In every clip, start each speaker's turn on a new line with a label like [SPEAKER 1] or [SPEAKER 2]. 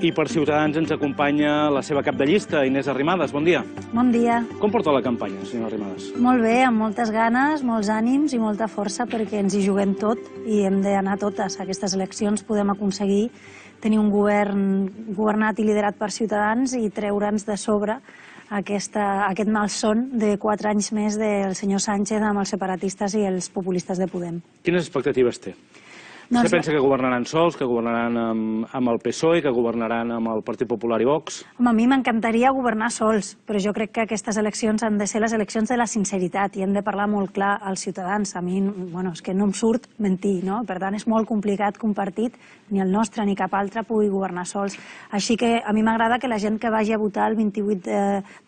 [SPEAKER 1] I per Ciutadans ens acompanya la seva cap de llista, Inés Arrimadas. Bon dia. Bon dia. Com porta la campanya,
[SPEAKER 2] senyora Arrimadas? Molt bé, amb moltes ganes, molts ànims i molta força perquè ens hi juguem tot i hem d'anar totes. A aquestes eleccions podem aconseguir tenir un govern governat i liderat per Ciutadans i treure'ns de sobre aquesta, aquest malson de quatre anys més del senyor Sánchez amb els separatistes i els populistes de Podem.
[SPEAKER 1] Quines expectatives té? No, Vostè pensa que governaran sols, que governaran amb, amb el PSOE, que governaran amb el Partit Popular i Vox?
[SPEAKER 2] Home, a mi m'encantaria governar sols, però jo crec que aquestes eleccions han de ser les eleccions de la sinceritat i hem de parlar molt clar als ciutadans. A mi, bueno, és que no em surt mentir, no? Per tant, és molt complicat que un partit, ni el nostre ni cap altre, pugui governar sols. Així que a mi m'agrada que la gent que vagi a votar el 28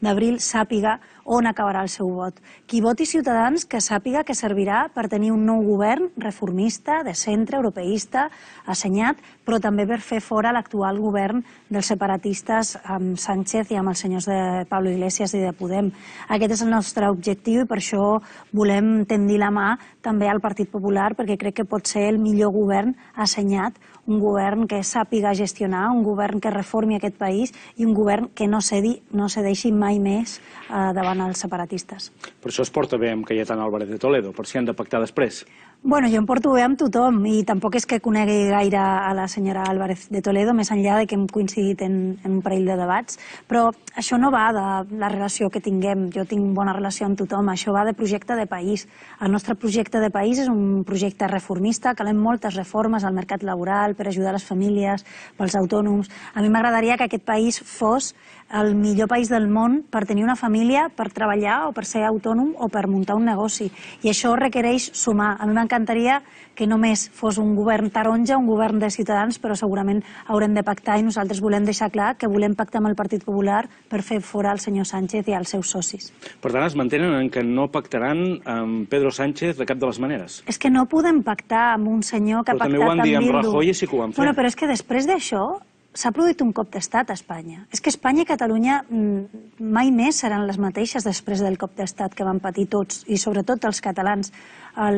[SPEAKER 2] d'abril sàpiga on acabarà el seu vot. Qui voti Ciutadans, que sàpiga que servirà per tenir un nou govern reformista, de centre, europeu, europeista assenyat, però també per fer fora l'actual govern dels separatistes amb Sánchez i amb els senyors de Pablo Iglesias i de Podem. Aquest és el nostre objectiu i per això volem tendir la mà també al Partit Popular perquè crec que pot ser el millor govern assenyat, un govern que sàpiga gestionar, un govern que reformi aquest país i un govern que no cedi, no cedeixi mai més eh, davant els separatistes.
[SPEAKER 1] Per això es porta bé amb Cayetano Álvarez de Toledo, per si han de pactar després.
[SPEAKER 2] Bueno, jo em porto bé amb tothom i tampoc és que conegui gaire a la senyora Álvarez de Toledo, més enllà de que hem coincidit en, en un parell de debats, però això no va de la relació que tinguem. Jo tinc bona relació amb tothom, això va de projecte de país. El nostre projecte de país és un projecte reformista, calem moltes reformes al mercat laboral per ajudar les famílies, pels autònoms. A mi m'agradaria que aquest país fos el millor país del món per tenir una família, per treballar o per ser autònom o per muntar un negoci. I això requereix sumar. A mi m'encantaria que només fos un govern taronja, un govern de ciutadans, però segurament haurem de pactar i nosaltres volem deixar clar que volem pactar amb el Partit Popular per fer fora el senyor Sánchez i els seus socis.
[SPEAKER 1] Per tant, es mantenen en que no pactaran amb Pedro Sánchez de cap de les maneres.
[SPEAKER 2] És que no podem pactar amb un senyor que però ha pactat amb Bildu. Però també ho van dir amb Rajoy i sí que ho van fer. Bueno, però és que després d'això s'ha produït un cop d'estat a Espanya. És que Espanya i Catalunya mm, mai més seran les mateixes després del cop d'estat que van patir tots, i sobretot els catalans, a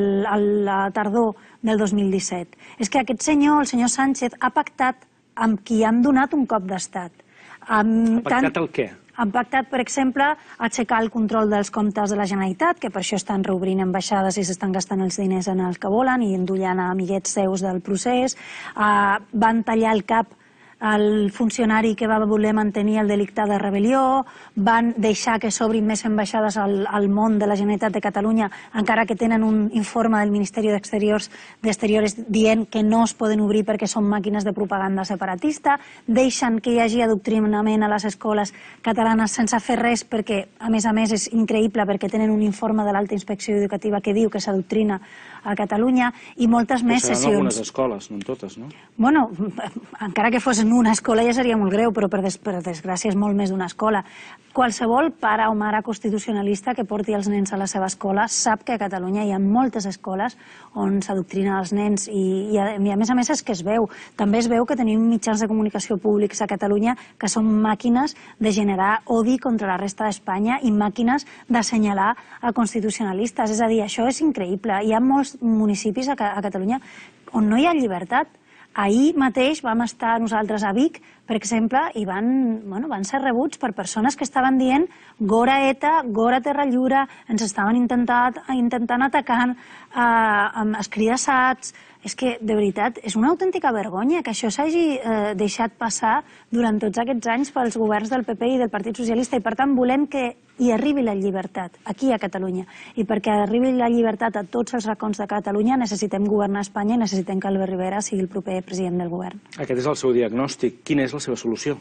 [SPEAKER 2] la tardor del 2017. És que aquest senyor, el senyor Sánchez, ha pactat amb qui han donat un cop d'estat. Amb ha pactat tant... el què? Han pactat, per exemple, aixecar el control dels comptes de la Generalitat, que per això estan reobrint ambaixades i s'estan gastant els diners en el que volen i endollant amiguets seus del procés. Uh, van tallar el cap el funcionari que va voler mantenir el delicte de rebel·lió, van deixar que s'obrin més ambaixades al, al món de la Generalitat de Catalunya, encara que tenen un informe del Ministeri d'Exteriors d'Exteriors dient que no es poden obrir perquè són màquines de propaganda separatista, deixen que hi hagi adoctrinament a les escoles catalanes sense fer res perquè, a més a més, és increïble perquè tenen un informe de l'Alta Inspecció Educativa que diu que s'adoctrina a Catalunya i moltes més sessions. Seran algunes
[SPEAKER 1] escoles, no en totes, no?
[SPEAKER 2] Bueno, encara que en una escola ja seria molt greu, però per, des, per desgràcia és molt més d'una escola. Qualsevol pare o mare constitucionalista que porti els nens a la seva escola sap que a Catalunya hi ha moltes escoles on s'adoctrina els nens i, i, a, i a més a més és que es veu. També es veu que tenim mitjans de comunicació públics a Catalunya que són màquines de generar odi contra la resta d'Espanya i màquines d'assenyalar a constitucionalistes. És a dir, això és increïble. Hi ha molts municipis a, a Catalunya on no hi ha llibertat Ahir mateix vam estar nosaltres a Vic, per exemple, i van, bueno, van ser rebuts per persones que estaven dient Gora ETA, Gora Terra Lliure, ens estaven intentat, intentant atacar, eh, es crida és que, de veritat, és una autèntica vergonya que això s'hagi eh, deixat passar durant tots aquests anys pels governs del PP i del Partit Socialista i, per tant, volem que hi arribi la llibertat, aquí a Catalunya. I perquè arribi la llibertat a tots els racons de Catalunya necessitem governar Espanya i necessitem que Albert Rivera sigui el proper president del govern.
[SPEAKER 1] Aquest és el seu diagnòstic. Quina és la seva solució?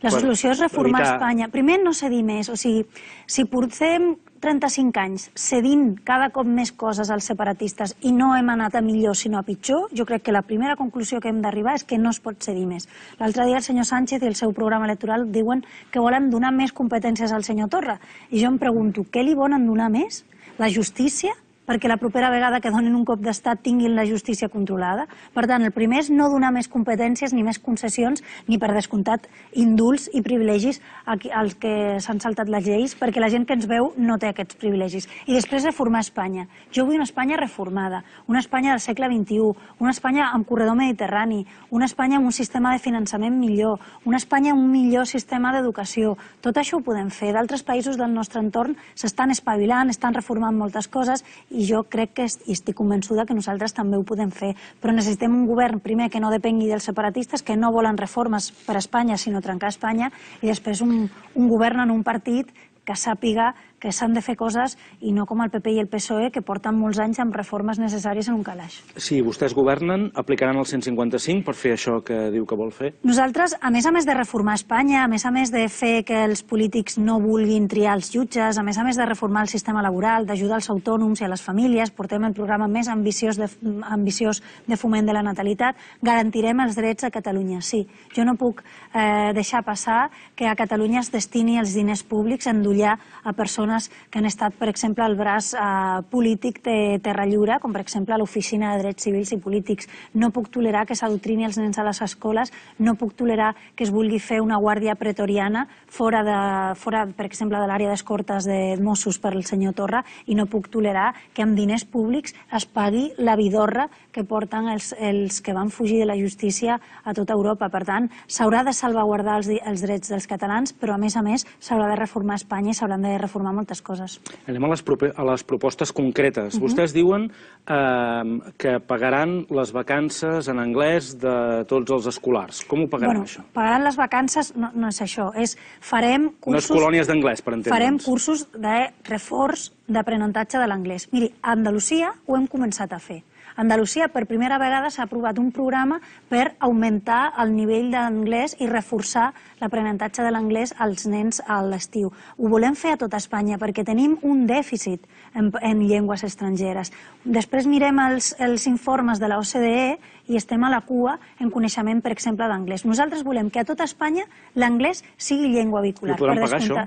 [SPEAKER 1] La solució és reformar Espanya.
[SPEAKER 2] Primer, no cedir més. O sigui, si portem 35 anys cedint cada cop més coses als separatistes i no hem anat a millor sinó a pitjor, jo crec que la primera conclusió que hem d'arribar és que no es pot cedir més. L'altre dia el senyor Sánchez i el seu programa electoral diuen que volen donar més competències al senyor Torra. I jo em pregunto, què li volen donar més? La justícia? perquè la propera vegada que donin un cop d'estat tinguin la justícia controlada. Per tant, el primer és no donar més competències ni més concessions ni, per descomptat, indults i privilegis als que s'han saltat les lleis perquè la gent que ens veu no té aquests privilegis. I després reformar Espanya. Jo vull una Espanya reformada, una Espanya del segle XXI, una Espanya amb corredor mediterrani, una Espanya amb un sistema de finançament millor, una Espanya amb un millor sistema d'educació. Tot això ho podem fer. D'altres països del nostre entorn s'estan espavilant, estan reformant moltes coses i jo crec que i estic convençuda que nosaltres també ho podem fer. Però necessitem un govern, primer, que no depengui dels separatistes, que no volen reformes per a Espanya, sinó trencar Espanya, i després un, un govern en un partit que sàpiga que s'han de fer coses i no com el PP i el PSOE, que porten molts anys amb reformes necessàries en un calaix.
[SPEAKER 1] Si vostès governen, aplicaran el 155 per fer això que diu que vol fer?
[SPEAKER 2] Nosaltres, a més a més de reformar Espanya, a més a més de fer que els polítics no vulguin triar els jutges, a més a més de reformar el sistema laboral, d'ajudar els autònoms i a les famílies, portem el programa més ambiciós de, ambiciós de foment de la natalitat, garantirem els drets a Catalunya, sí. Jo no puc eh, deixar passar que a Catalunya es destini els diners públics a endollar a persones persones que han estat, per exemple, al braç eh, polític de Terra Lliure, com per exemple l'Oficina de Drets Civils i Polítics. No puc tolerar que s'adoctrini els nens a les escoles, no puc tolerar que es vulgui fer una guàrdia pretoriana fora, de, fora per exemple, de l'àrea d'escortes de Mossos per al senyor Torra, i no puc tolerar que amb diners públics es pagui la vidorra que porten els, els que van fugir de la justícia a tota Europa. Per tant, s'haurà de salvaguardar els, els drets dels catalans, però, a més a més, s'haurà de reformar Espanya i s'hauran de reformar moltes coses.
[SPEAKER 1] Anem a les, a les propostes concretes. Uh mhm. -huh. Vostès diuen eh, que pagaran les vacances en anglès de tots els escolars. Com ho pagaran, bueno, això?
[SPEAKER 2] Pagaran les vacances no, no és això, és farem cursos... Unes colònies
[SPEAKER 1] d'anglès, per entendre'ns. Farem
[SPEAKER 2] cursos de reforç d'aprenentatge de l'anglès. Miri, a Andalusia ho hem començat a fer. Andalusia per primera vegada s'ha aprovat un programa per augmentar el nivell d'anglès i reforçar l'aprenentatge de l'anglès als nens a l'estiu. Ho volem fer a tot Espanya perquè tenim un dèficit en, en llengües estrangeres. Després mirem els, els informes de la OCDE i estem a la cua en coneixement, per exemple, d'anglès. Nosaltres volem que a tot Espanya l'anglès sigui llengua vehicular. I ho podran pagar, això?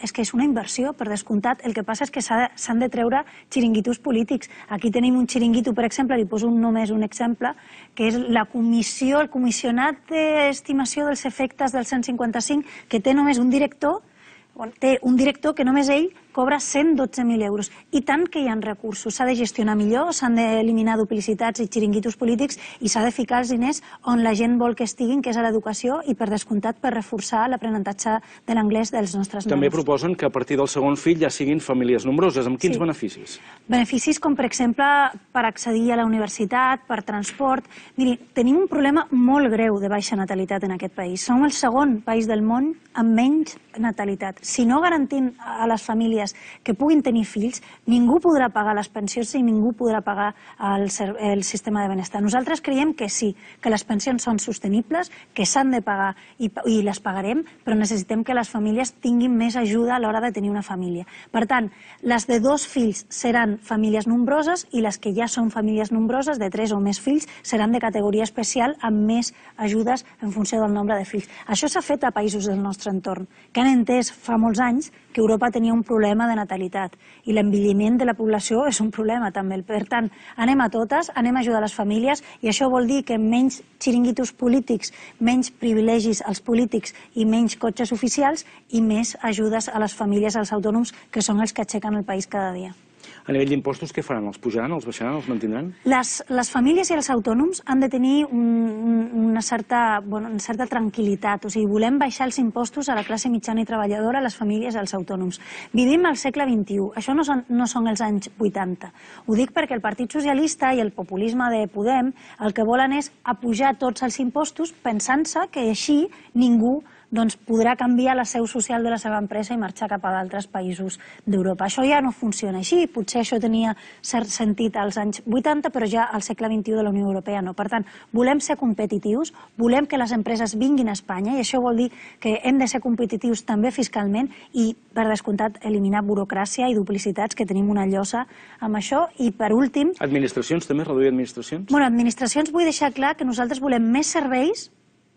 [SPEAKER 2] és que és una inversió, per descomptat. El que passa és que s'han de treure xiringuitos polítics. Aquí tenim un xiringuito, per exemple, li poso un, només un exemple, que és la comissió, el comissionat d'estimació dels efectes del 155, que té només un director, té un director que només ell cobra 112.000 euros. I tant que hi ha recursos. S'ha de gestionar millor, s'han d'eliminar duplicitats i xiringuitos polítics i s'ha de ficar els diners on la gent vol que estiguin, que és a l'educació i, per descomptat, per reforçar l'aprenentatge de l'anglès dels nostres nens. També
[SPEAKER 1] proposen que a partir del segon fill ja siguin famílies nombroses. Amb quins beneficis?
[SPEAKER 2] Beneficis com, per exemple, per accedir a la universitat, per transport... Miri, tenim un problema molt greu de baixa natalitat en aquest país. Som el segon país del món amb menys natalitat. Si no garantim a les famílies famílies que puguin tenir fills, ningú podrà pagar les pensions i ningú podrà pagar el, el sistema de benestar. Nosaltres creiem que sí, que les pensions són sostenibles, que s'han de pagar i, i les pagarem, però necessitem que les famílies tinguin més ajuda a l'hora de tenir una família. Per tant, les de dos fills seran famílies nombroses i les que ja són famílies nombroses de tres o més fills seran de categoria especial amb més ajudes en funció del nombre de fills. Això s'ha fet a països del nostre entorn, que han entès fa molts anys que Europa tenia un problema de natalitat i l'envelliment de la població és un problema també. Per tant, anem a totes, anem a ajudar les famílies i això vol dir que menys xiringuitos polítics, menys privilegis als polítics i menys cotxes oficials i més ajudes a les famílies, als autònoms, que són els que aixequen el país cada dia
[SPEAKER 1] a nivell d'impostos, què faran? Els pujaran, els baixaran, els mantindran?
[SPEAKER 2] Les, les famílies i els autònoms han de tenir un, una, certa, bueno, una certa tranquil·litat. O sigui, volem baixar els impostos a la classe mitjana i treballadora, a les famílies i als autònoms. Vivim al segle XXI. Això no són, no són els anys 80. Ho dic perquè el Partit Socialista i el populisme de Podem el que volen és apujar tots els impostos pensant-se que així ningú doncs podrà canviar la seu social de la seva empresa i marxar cap a d'altres països d'Europa. Això ja no funciona així, potser això tenia cert sentit als anys 80, però ja al segle XXI de la Unió Europea no. Per tant, volem ser competitius, volem que les empreses vinguin a Espanya, i això vol dir que hem de ser competitius també fiscalment i, per descomptat, eliminar burocràcia i duplicitats, que tenim una llosa amb això. I, per últim...
[SPEAKER 1] Administracions també, reduir administracions?
[SPEAKER 2] Bueno, administracions vull deixar clar que nosaltres volem més serveis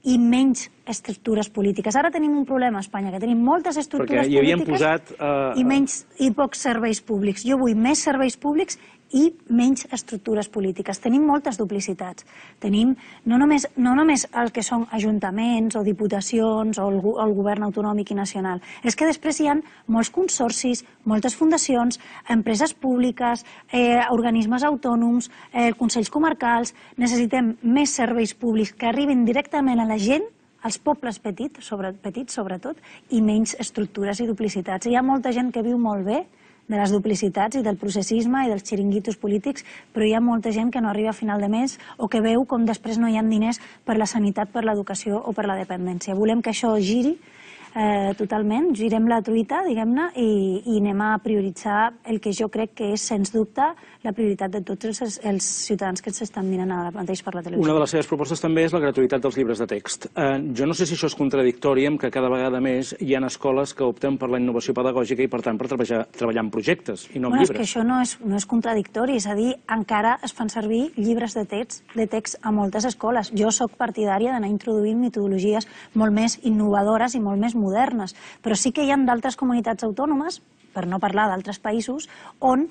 [SPEAKER 2] i menys estructures polítiques. Ara tenim un problema a Espanya, que tenim moltes estructures polítiques posat, uh, i, menys, i pocs serveis públics. Jo vull més serveis públics i menys estructures polítiques. Tenim moltes duplicitats. Tenim no només, no només el que són ajuntaments o diputacions o el, el govern autonòmic i nacional. És que després hi ha molts consorcis, moltes fundacions, empreses públiques, eh, organismes autònoms, eh, consells comarcals... Necessitem més serveis públics que arribin directament a la gent als pobles petits, sobre, petits sobretot, i menys estructures i duplicitats. Hi ha molta gent que viu molt bé, de les duplicitats i del processisme i dels xiringuitos polítics, però hi ha molta gent que no arriba a final de mes o que veu com després no hi ha diners per la sanitat, per l'educació o per la dependència. Volem que això giri eh, totalment, girem la truita, diguem-ne, i, i anem a prioritzar el que jo crec que és, sens dubte, la prioritat de tots els, els ciutadans que ens estan mirant ara mateix per la televisió. Una
[SPEAKER 1] de les seves propostes també és la gratuïtat dels llibres de text. Eh, jo no sé si això és contradictori amb que cada vegada més hi ha escoles que opten per la innovació pedagògica i, per tant, per treballar, treballar en projectes i no en bueno, llibres. És que això
[SPEAKER 2] no és, no és contradictori, és a dir, encara es fan servir llibres de text, de text a moltes escoles. Jo sóc partidària d'anar introduint metodologies molt més innovadores i molt més modernes, però sí que hi ha d'altres comunitats autònomes, per no parlar d'altres països, on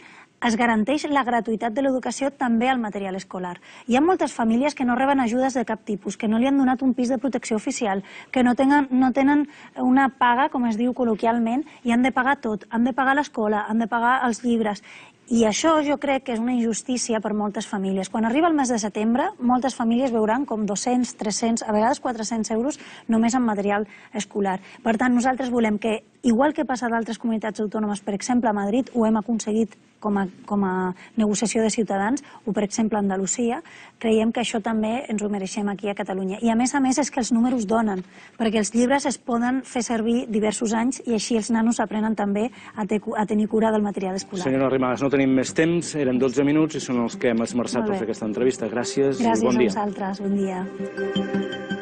[SPEAKER 2] es garanteix la gratuïtat de l'educació també al material escolar. Hi ha moltes famílies que no reben ajudes de cap tipus, que no li han donat un pis de protecció oficial, que no tenen, no tenen una paga, com es diu col·loquialment, i han de pagar tot. Han de pagar l'escola, han de pagar els llibres. I això jo crec que és una injustícia per moltes famílies. Quan arriba el mes de setembre, moltes famílies veuran com 200, 300, a vegades 400 euros només en material escolar. Per tant, nosaltres volem que Igual que passa d'altres comunitats autònomes, per exemple, a Madrid, ho hem aconseguit com a, com a negociació de ciutadans, o per exemple a Andalusia, creiem que això també ens ho mereixem aquí a Catalunya. I a més a més és que els números donen, perquè els llibres es poden fer servir diversos anys i així els nanos aprenen també a, te, a tenir cura del material escolar. Senyora
[SPEAKER 1] Arrimadas, no tenim més temps, eren 12 minuts i són els que hem esmerçat per fer aquesta entrevista. Gràcies, Gràcies i bon dia. Gràcies
[SPEAKER 2] a vosaltres, bon dia.